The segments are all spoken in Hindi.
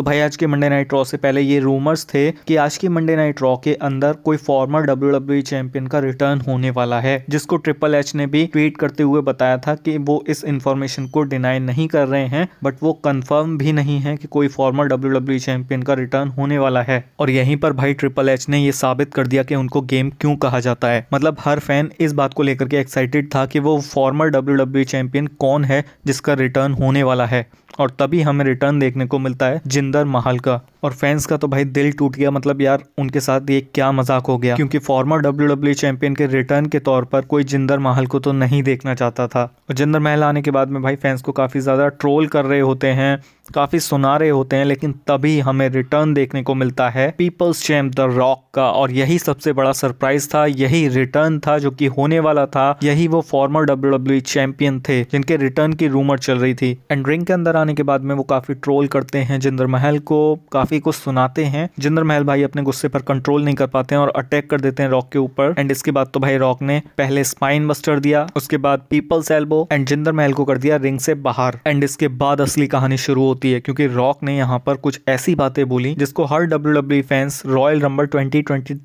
तो भाई आज के मंडे नाइट रॉ से पहले ये रूमर्स थे कि आज के मंडे नाइट रॉ के अंदर कोई फॉर्मर डब्ल्यू डब्ल्यू चैंपियन का रिटर्न होने वाला है जिसको ट्रिपल एच ने भी ट्वीट करते हुए बताया था कि वो इस इन्फॉर्मेशन को डिनाई नहीं कर रहे हैं बट वो कंफर्म भी नहीं है कि कोई फॉर्मर डब्ल्यू डब्ल्यू चैंपियन का रिटर्न होने वाला है और यहीं पर भाई ट्रिपल एच ने ये साबित कर दिया कि उनको गेम क्यों कहा जाता है मतलब हर फैन इस बात को लेकर के एक्साइटेड था कि वो फॉर्मर डब्ल्यू डब्ल्यू चैंपियन कौन है जिसका रिटर्न होने वाला है और तभी हमें रिटर्न देखने को मिलता है जिंदर महल का और फैंस का तो भाई दिल टूट गया मतलब यार उनके साथ ये क्या मजाक हो गया क्योंकि फॉर्मर डब्ल्यू डब्ल्यू चैंपियन के रिटर्न के तौर पर कोई जिंदर महल को तो नहीं देखना चाहता था और जिंदर महल आने के बाद में भाई फैंस को काफ़ी ज़्यादा ट्रोल कर रहे होते हैं काफ़ी सुना रहे होते हैं लेकिन तभी हमें रिटर्न देखने को मिलता है पीपल्स चैम्प द रॉक का और यही सबसे बड़ा सरप्राइज था यही रिटर्न था जो कि होने वाला था यही वो फॉर्मर डब्ल्यू चैंपियन थे जिनके रिटर्न की रूमर चल रही थी एंड रिंग के अंदर आने के बाद में वो काफ़ी ट्रोल करते हैं जिंदर महल को काफ़ी काफी कुछ सुनाते हैं जिंदर महल भाई अपने गुस्से पर कंट्रोल नहीं कर पाते हैं और अटैक कर देते हैं रॉक के ऊपर एंड इसके बाद तो भाई रॉक ने पहले स्पाइन बस्टर दिया उसके बाद पीपल्स एल्बो एंड जिंदर महल को कर दिया रिंग से बाहर एंड इसके बाद असली कहानी शुरू होती है क्योंकि रॉक ने यहाँ पर कुछ ऐसी बातें बोली जिसको हर W W fans Royal Rumble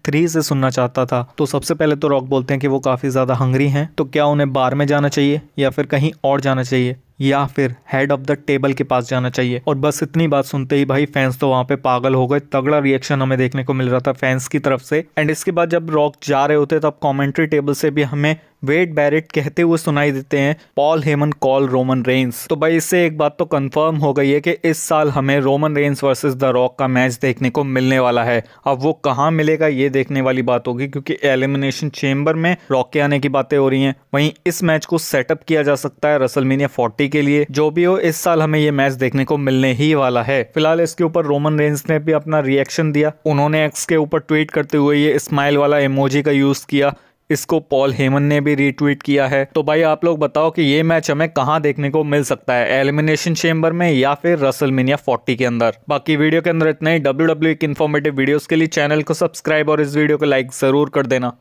three से सुनना चाहता था तो सबसे पहले तो रॉक बोलते हैं कि वो काफी ज्यादा हंगरी हैं तो क्या उन्हें बार में जाना चाहिए या फिर कहीं और जाना चाहिए या फिर हेड ऑफ द टेबल के पास जाना चाहिए और बस इतनी बात सुनते ही भाई फैंस तो वहां पे पागल हो गए तगड़ा रिएक्शन हमें देखने को मिल रहा था फैंस की तरफ से एंड इसके बाद जब रॉक जा रहे होते तब कॉमेंट्री टेबल से भी हमें वेट बैरिट कहते हुए सुनाई देते हैं Paul Heyman call Roman Reigns तो भाई इससे एक बात तो कंफर्म हो गई है कि इस साल हमें Roman Reigns versus the Rock का मैच देखने को मिलने वाला है अब वो कहाँ मिलेगा ये देखने वाली बात होगी क्योंकि एलिमिनेशन चेम्बर में रॉक के आने की बातें हो रही है वही इस मैच को सेटअप किया जा सकता है रसलमीनिया फोर्टी के लिए जो भी हो इस साल हमें ये मैच देखने को मिलने ही वाला है फिलहाल इसके ऊपर रोमन रेंस ने भी अपना रिएक्शन दिया उन्होंने एक्स के ऊपर ट्वीट करते हुए ये स्माइल वाला इमोजी का यूज किया इसको पॉल हेमन ने भी रीट्वीट किया है तो भाई आप लोग बताओ कि ये मैच हमें कहाँ देखने को मिल सकता है एलिमिनेशन चेम्बर में या फिर रसल मीनिया फोर्टी के अंदर बाकी वीडियो के अंदर इतना ही डब्ल्यू डब्ल्यू इन्फॉर्मेटिव वीडियोस के लिए चैनल को सब्सक्राइब और इस वीडियो को लाइक जरूर कर देना